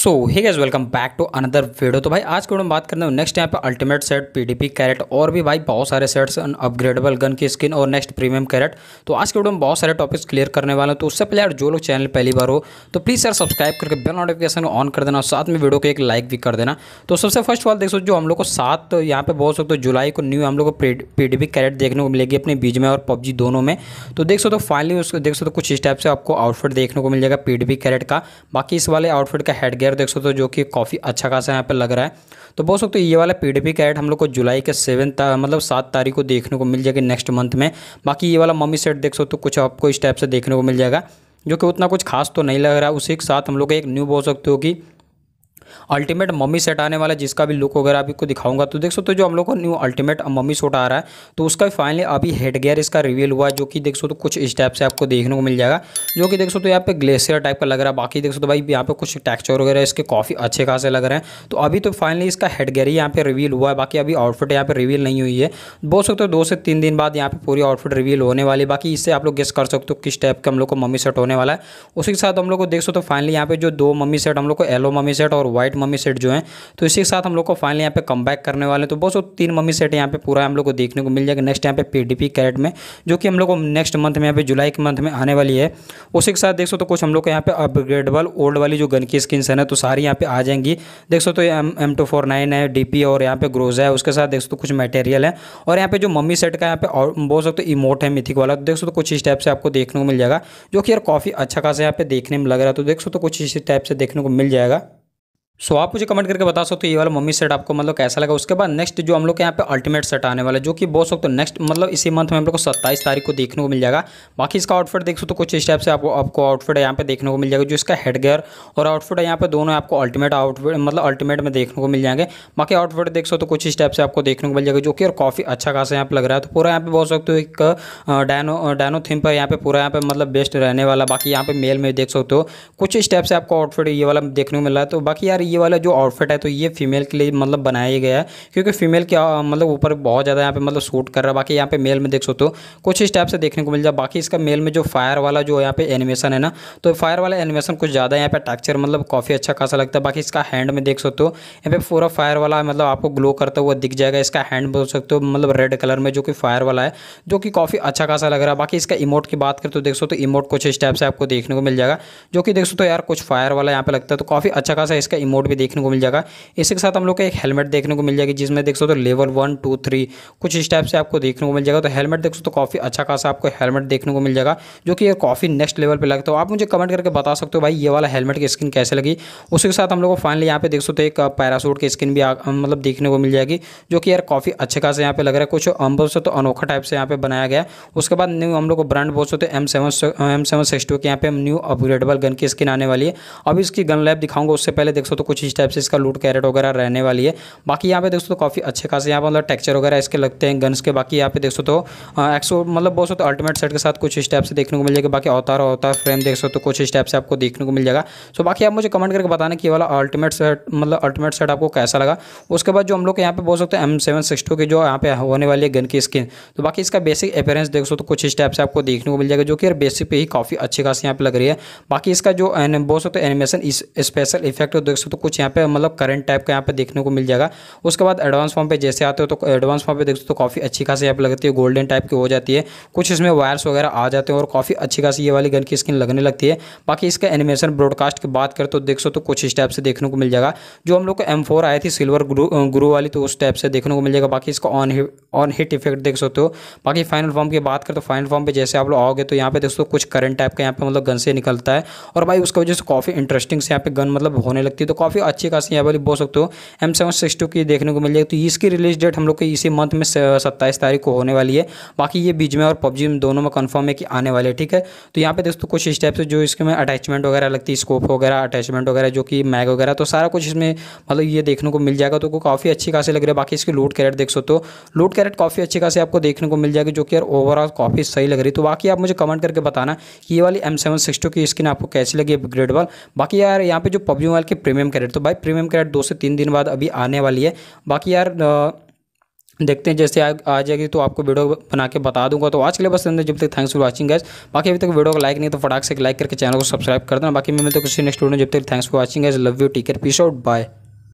so hey guys welcome back to another video तो भाई आज के वीडियो में बात करने हैं नेक्स्ट यहाँ पे अल्टीमेट सेट पीडीपी कैरेट और भी भाई बहुत सारे सेट्स अपग्रेडेबल गन की स्किन और नेक्स्ट प्रीमियम कैरेट तो आज के वीडियो में बहुत सारे टॉपिक्स क्लियर करने वाले हैं तो उससे पहले यार जो लोग चैनल पहली बार हो तो प्लीज़ यार सब्सक्राइब करके बेल नोटिफिकेशन ऑन कर देना और साथ में वीडियो को एक लाइक भी कर देना तो सबसे फर्स्ट वाल देख सो जो हम लोग को सात यहाँ पे बहुत सकते हो जुलाई को न्यू हम लोग को पी कैरेट देखने को मिलेगी अपने बीच में और पबजी दोनों में तो देख सो तो फाइनली उसको देख सो तो कुछ इस टाइप से आपको आउटफिट देखने को मिल जाएगा पी कैरेट का बाकी इस वाले आउटफिट का हेड शेयर देख सकते हो जो कि काफ़ी अच्छा खासा यहाँ पर लग रहा है तो बोल सकते हो ये वाला पी डी हम लोग को जुलाई के सेवन मतलब सात तारीख को देखने को मिल जाएगी नेक्स्ट मंथ में बाकी ये वाला मम्मी सेट देख सकते हो कुछ आपको इस टाइप से देखने को मिल जाएगा जो कि उतना कुछ खास तो नहीं लग रहा है उसी के साथ हम लोग एक न्यू बोल सकते हो कि अल्टीमेट मम्मी सेट आने वाला जिसका भी लुक वगैरह आपको दिखाऊंगा तो देख सकते हो जो हम लोग को न्यू अल्टीमेट मम्मी सूट आ रहा है तो उसका फाइनली अभी हेड गेयर इसका रिवील हुआ जो कि देख सो तो कुछ इस टाइप से आपको देखने को मिल जाएगा जो कि देख सो तो यहाँ पे ग्लेशियर टाइप का लग रहा है बाकी देख सो तो भाई यहाँ पे कुछ टेक्चर वगैरह इसके काफ़ी अच्छे खासे लग रहे हैं तो अभी तो फाइनली इसका हेड गेयर ही यहाँ पे रिवील हुआ है बाकी अभी आउटफिट यहाँ पे रिवील नहीं हुई है बोल सकते हो दो से तीन दिन बाद यहाँ पे पूरी आउटफिट रिवील होने वाली बाकी इससे आप लोग गेस्ट कर सकते हो किस टाइप का हम लोग को मम्मी सेट होने वाला है उसी के साथ हम लोग को देख सो तो फाइनली यहाँ पे जो दो मम्मी सेट हम लोग को येलो मम्मी सेट और व्हाइट मम्मी सेट जो है तो इसी के साथ हम लोग को फाइनल यहाँ पे कम करने वाले तो बहुत तीन मम्मी सेट यहाँ पे पूरा हम लोग को देखने को मिल जाएगा नेक्स्ट यहाँ पे पीडीपी कैरेट में जो कि हम लोग को नेक्स्ट मंथ में यहाँ पे जुलाई के मंथ में आने वाली है उसी के साथ देख सो तो कुछ हम लोग को यहाँ पे अपग्रेडेबल ओल्ड वाली जो गन की स्किन है तो सारी यहाँ पे आ जाएंगी देख सो तो एम टू फोर नाइन है डी और यहाँ पे ग्रोजा है उसके साथ देख सो तो कुछ मटेरियल है और यहाँ पे जो मम्मी सेट का यहाँ पे और बोल सकते हो इमोट है मिथिक वाला तो देख सो तो कुछ इस टाइप से आपको देखने को मिल जाएगा जो कि यार काफ़ी अच्छा खासा यहाँ पे देखने में लग रहा है तो देख सो तो कुछ इसी टाइप से देखने को मिल जाएगा सो आप मुझे कमेंट करके बता सकते हो ये वाला मम्मी सेट आपको मतलब कैसा लगा उसके बाद नेक्स्ट जो हम लोग के यहाँ पे अल्टीमेट सेट आने वाला जो कि बहुत सकते हो नेक्स्ट मतलब इसी मंथ में हम लोग को सत्ताईस तारीख को देखने को मिल जाएगा बाकी इसका आउटफिट देख सो तो कुछ स्टेप से आपको आपको आउटफिट यहाँ पे देखने को मिल जाएगा जो इसका हेड गेयर और आउटफिट है यहाँ पे दोनों आपको अल्टीमेट आउटफिट मतलब अल्टीमेट में देखने को मिल जाएंगे बाकी आउटफिट देख सो तो कुछ स्टेप से आपको देखने को मिल जाएगा जो कि और काफ़ी अच्छा खासा यहाँ पर लग रहा है तो पूरा यहाँ पे बोल सकते हो एक डायनो डायनो थीम पर यहाँ पे पूरा यहाँ पे मतलब बेस्ट रहने वाला बाकी यहाँ पे मेल में देख सकते हो कुछ स्टेप से आपको आउटफिट ये वाला देखने को मिल रहा है तो बाकी यार ये वाला जो आउटफिट है तो ये फीमेल के लिए मतलब बनाया गया है क्योंकि फीमेल के मतलब ऊपर बहुत ज़्यादा यहाँ पे मतलब सूट कर रहा है बाकी यहाँ पे मेल में देख सकते हो कुछ इस टाइप से देखने को मिल जाए बाकी इसका मेल में जो फायर वाला जो यहाँ पे एनिमेशन है ना तो फायर वाला एनिमेशन कुछ ज़्यादा यहाँ पे टेक्चर मतलब काफ़ी अच्छा खासा लगता है बाकी इसका हैंड में देख सकते हो यहाँ पे पूरा फायर वाला मतलब आपको ग्लो करता हुआ दिख जाएगा इसका हैंड बोल सकते हो मतलब रेड कलर में जो कि फायर वाला है जो कि काफ़ी अच्छा खासा लग रहा है बाकी इसका इमोट की बात करते हो देख सकते हो इमोट कुछ इस टाइप से आपको देखने को मिल जाएगा जो कि देख सकते हो यार कुछ फायर वाला यहाँ पर लगता है तो काफ़ी अच्छा खासा इसका इमोट मोड भी देखने को मिल जाएगा इसी के साथ हम लोग को एक हेलमेट देखने को मिल जाएगी जिसमें देख सो तो लेवल वन टू थ्री कुछ इस टाइप से आपको देखने को मिल जाएगा तो हेलमेट देख सो तो काफ़ी अच्छा खासा आपको हेलमेट देखने को मिल जाएगा जो कि काफ़ी नेक्स्ट लेवल पर लगता तो है आप मुझे कमेंट करके बता सकते हो भाई ये वाला हेलमेट की स्किन कैसे लगी उसके साथ हम लोग को फाइनली यहाँ पे देख सो तो एक पैरासूट की स्किन भी मतलब देखने को मिल जाएगी जो कि यार काफ़ी अच्छे खासे यहाँ पे लग रहा है कुछ अम्बल से तो अनोखा टाइप से यहाँ पे बनाया गया उसके बाद न्यू हम लोग को ब्रांड बोल सकते M seven M seven six two के यहाँ पे न्यू अपग्रेडेबल गन की स्किन आने वाली है अभी इसकी गन लैब दिखाऊंगा उससे पहले देख सो तो कुछ इस टाइप से इसका लूट कैरेट वगैरह रहने वाली है बाकी यहाँ पे दोस्तों काफ़ी अच्छे खासे यहाँ पर मतलब टेक्चर वगैरह इसके लगते हैं गन्स के बाकी यहाँ पे देख सकते हो एक्सो मतलब बहुत सकते अल्टीमेट सेट के साथ कुछ इस टाइप से देखने को मिल जाएगा बाकी अवतार अवतार फ्रेम देख सकते हो कुछ इस टाइप से आपको देखने को मिल जाएगा सो बाकी आप मुझे कमेंट करके बताने की वाला अल्टीमेट सेट मतलब अल्टीमेट सेट आपको कैसा लगा उसके बाद जो हम लोग यहाँ पे बोल सकते हैं एम सेवन सिक्स टू की जो यहाँ पे होने वाली है गन की स्किन तो बाकी इसका बेसिक अपेयरेंस देख सकते हो कुछ इस टाइप से आपको देखने को मिल जाएगा जो कि बेसिक पे ही काफ़ी अच्छी खासी यहाँ पे लग रही है बाकी इसका जो बोल सकते हो एनिमेशन स्पेशल इफेक्ट देख सकते हो कुछ यहाँ पे मतलब करंट टाइप का यहाँ पे देखने को मिल जाएगा उसके बाद एडवांस फॉर्म पे जैसे आते हो तो एडवांस फॉर्म पे देखते हो तो काफ़ी अच्छी खासी यहाँ पे लगती है गोल्डन टाइप की हो जाती है कुछ इसमें वायर्स वगैरह आ जाते हैं और काफ़ी अच्छी खासी ये वाली गन की स्किन लगने लगती है बाकी इसका एनिमेशन ब्रॉडकास्ट की बात करें तो देख सो तो कुछ इस टाइप से देखने को मिल जाएगा जो हम लोग को एम फोर आई थी सिल्वर ग्रो वाली तो उस टाइप से देखने को मिल जाएगा बाकी इसका ऑन ऑन हिट इफेक्ट देख सकते हो बाकी फाइनल फॉर्म की बात करें तो फाइनल फॉर्म पर जैसे आप लोग आओगे तो यहाँ पे दोस्तों कुछ करंट टाइप का यहाँ पे मतलब गन से निकलता है और भाई उसका वजह से काफ़ी इंटरेस्टिंग से यहाँ पे गन मतलब होने लगती है तो काफ़ी अच्छी खासी यहाँ पर बोल सकते हो एम सेवन सिक्स टू की देखने को मिल जाएगी तो इसकी रिलीज डेट हम लोग की इसी मंथ में सत्ताईस तारीख को होने वाली है बाकी ये बीच में और पबजी में दोनों में कन्फर्म है कि आने वाले ठीक है तो यहाँ पे दोस्तों कुछ इस टाइप से जो इसके में अटैचमेंट वगैरह लगती है स्कोप वगैरह अटैचमेंट वगैरह जो कि मैग वगैरह तो सारा कुछ इसमें मतलब ये देखने को मिल जाएगा तो काफ़ी अच्छी खासी लग रही है बाकी इसकी लूट कैरेट देख सकते हो लूट कैरेट काफ़ी अच्छी खासी आपको देखने को मिल जाएगी जो कि यार ओवरऑल काफ़ी सही लग रही तो बाकी आप मुझे कमेंट करके बताना कि ये वाली एम सेवन सिक्स टू की स्किन आपको कैसी लगी अपग्रेडेबल बाकी यार यहाँ पे जो पबजी मोबाइल के प्रीमियम प्रीमियम कैरेट तो भाई प्रीमियम कैरेट दो से तीन दिन बाद अभी आने वाली है बाकी यार देखते हैं जैसे आ, आ जाएगी तो आपको वीडियो बना के बता दूंगा तो आज के लिए बस अंदर जब तक थैंक्स फॉर वाचिंग गैस बाकी अभी तक वीडियो को लाइक नहीं तो फटाक से लाइक करके चैनल को सब्सक्राइब कर देना बाकी मैं तो किसी नेक्स्ट वीडियो जब तक thanks for watching guys love you take care peace out bye